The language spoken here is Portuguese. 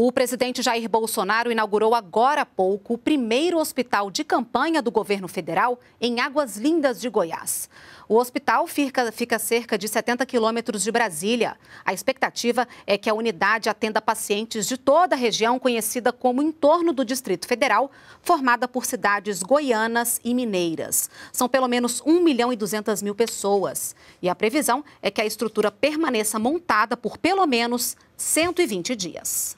O presidente Jair Bolsonaro inaugurou agora há pouco o primeiro hospital de campanha do governo federal em Águas Lindas de Goiás. O hospital fica, fica a cerca de 70 quilômetros de Brasília. A expectativa é que a unidade atenda pacientes de toda a região conhecida como entorno do Distrito Federal, formada por cidades goianas e mineiras. São pelo menos 1 milhão e 200 mil pessoas. E a previsão é que a estrutura permaneça montada por pelo menos 120 dias.